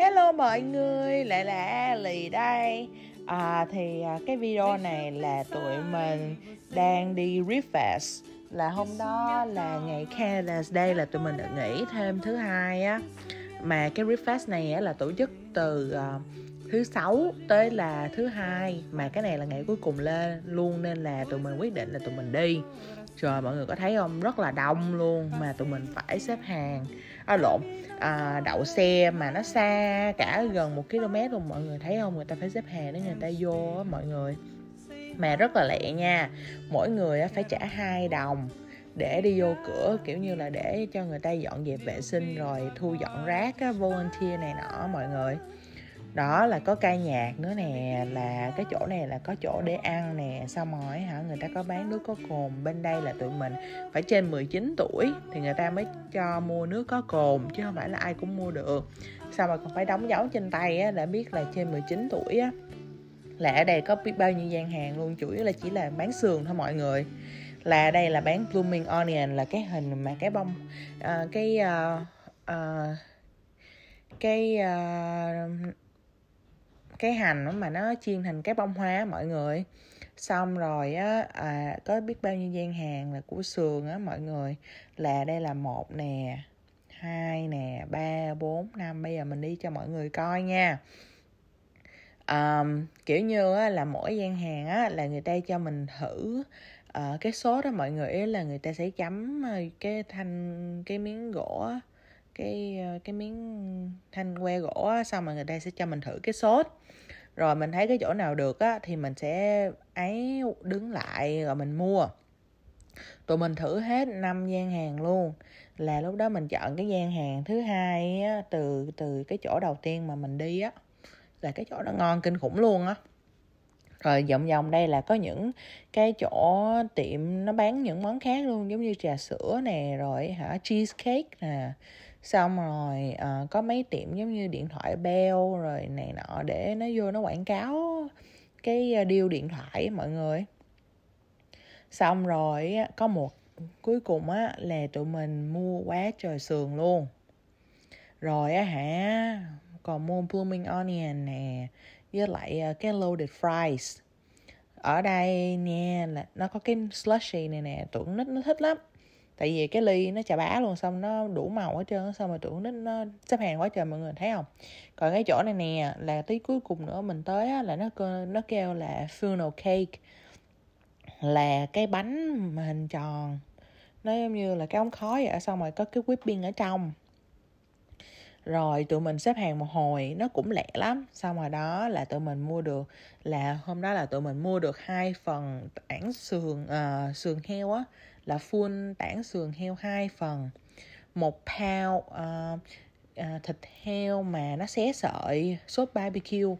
Hello mọi người, lại là Lì đây à, Thì à, cái video này là tụi mình đang đi refresh Là hôm đó là ngày Canada Day là tụi mình được nghỉ thêm thứ hai á Mà cái refresh này á, là tổ chức từ à, thứ sáu tới là thứ hai mà cái này là ngày cuối cùng lên luôn nên là tụi mình quyết định là tụi mình đi rồi mọi người có thấy không rất là đông luôn mà tụi mình phải xếp hàng à, lộn à, đậu xe mà nó xa cả gần một km luôn mọi người thấy không người ta phải xếp hàng để người ta vô á mọi người mà rất là lẹ nha mỗi người phải trả hai đồng để đi vô cửa kiểu như là để cho người ta dọn dẹp vệ sinh rồi thu dọn rác á, volunteer này nọ mọi người đó là có ca nhạc nữa nè là cái chỗ này là có chỗ để ăn nè sao mỏi hả người ta có bán nước có cồn bên đây là tụi mình phải trên 19 tuổi thì người ta mới cho mua nước có cồn chứ không phải là ai cũng mua được sao mà còn phải đóng dấu trên tay á, đã biết là trên 19 tuổi á là ở đây có biết bao nhiêu gian hàng luôn chủ yếu là chỉ là bán sườn thôi mọi người là đây là bán blooming onion là cái hình mà cái bông uh, cái uh, uh, cái uh, cái hành mà nó chiên thành cái bông hoa mọi người xong rồi á à, có biết bao nhiêu gian hàng là của sườn á mọi người là đây là một nè hai nè ba bốn năm bây giờ mình đi cho mọi người coi nha um, kiểu như á, là mỗi gian hàng á, là người ta cho mình thử uh, cái số đó mọi người là người ta sẽ chấm ờ, cái thanh cái miếng gỗ á, cái ờ, cái miếng thanh que gỗ á, xong mà người ta sẽ cho mình thử cái sốt rồi mình thấy cái chỗ nào được á thì mình sẽ ấy đứng lại rồi mình mua tụi mình thử hết năm gian hàng luôn là lúc đó mình chọn cái gian hàng thứ hai á, từ từ cái chỗ đầu tiên mà mình đi á là cái chỗ đó ngon kinh khủng luôn á rồi vòng vòng đây là có những cái chỗ tiệm nó bán những món khác luôn giống như trà sữa nè rồi hả cheesecake nè xong rồi à, có mấy tiệm giống như điện thoại bell rồi này nọ để nó vô nó quảng cáo cái điêu ờ, điện thoại mọi người xong rồi có một cuối cùng á là tụi mình mua quá trời sườn luôn rồi á hả còn mua blooming onion nè với lại ờ, cái loaded fries ở đây nha là nó có cái slushy này nè tụi nít nó thích lắm tại vì cái ly nó chà bá luôn xong nó đủ màu hết trơn xong rồi tụi nít nó xếp hàng quá trời mọi người thấy không còn cái chỗ này nè là tí cuối cùng nữa mình tới á, là nó nó kêu là funeral cake là cái bánh mà hình tròn nó giống như là cái ống khói vậy xong rồi có cái whipping ở trong rồi tụi mình xếp hàng một hồi nó cũng lẹ lắm xong rồi đó là tụi mình mua được là hôm đó là tụi mình mua được hai phần tảng sườn uh, sườn heo á là full tảng sườn heo hai phần một pound uh, uh, thịt heo mà nó xé sợi sốt barbecue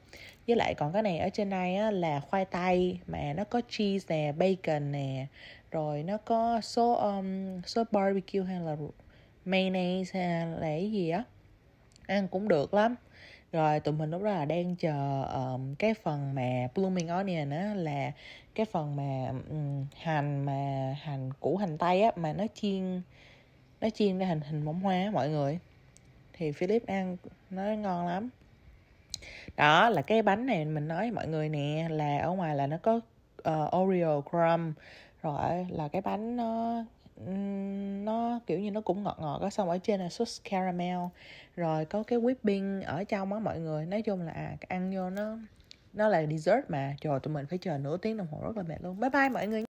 với lại còn cái này ở trên đây á, là khoai tây mà nó có cheese nè bacon nè rồi nó có sốt um, sốt barbecue hay là mayonnaise hay là cái gì á ăn cũng được lắm rồi tụi mình lúc đó là đang chờ um, cái phần mà blooming onion á là cái phần mà um, hành mà hành củ hành tây á mà nó chiên nó chiên ra hình hình bông hoa mọi người thì Philip ăn nó ngon lắm đó là cái bánh này mình nói với mọi người nè là ở ngoài là nó có uh, Oreo crumb rồi là cái bánh nó nó kiểu như nó cũng ngọt ngọt á xong ở trên là sốt caramel rồi có cái whipping ở trong á mọi người nói chung là à, ăn vô nó nó là dessert mà trời tụi mình phải chờ nửa tiếng đồng hồ rất là mệt luôn bye bye mọi người